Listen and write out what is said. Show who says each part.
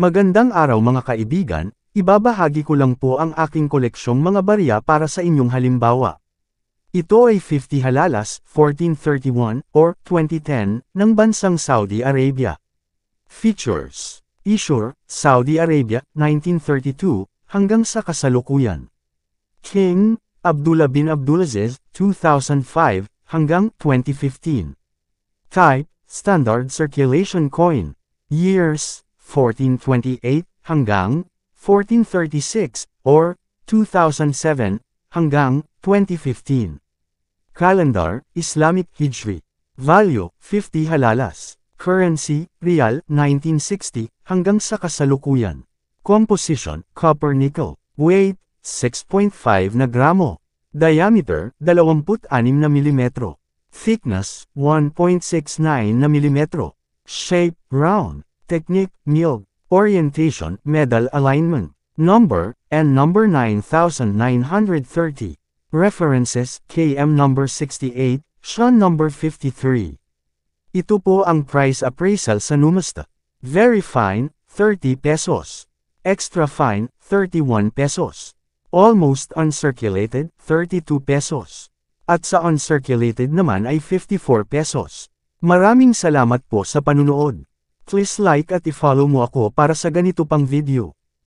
Speaker 1: Magandang araw mga kaibigan, ibabahagi ko lang po ang aking koleksyong mga barya para sa inyong halimbawa. Ito ay 50 halalas, 1431, or 2010, ng bansang Saudi Arabia. Features Issuer, Saudi Arabia, 1932, hanggang sa kasalukuyan. King, Abdullah bin Abdulaziz, 2005, hanggang 2015. Type, Standard Circulation Coin. Years, 1428 hanggang 1436 or 2007 hanggang 2015. Calendar, Islamic Hijri. Value, 50 halalas. Currency, Real, 1960 hanggang sa kasalukuyan. Composition, copper nickel. Weight, 6.5 na gramo. Diameter, 26 na milimetro. Thickness, 1.69 na milimetro. Shape, round. Technique, Nil. Orientation, Medal Alignment. Number, and number 9930. References, KM number 68, Sean number 53. Ito po ang price appraisal sa Numasta. Very fine, 30 pesos. Extra fine, 31 pesos. Almost uncirculated, 32 pesos. At sa uncirculated naman ay 54 pesos. Maraming salamat po sa panunood. Please like at i-follow mo ako para sa ganito pang video.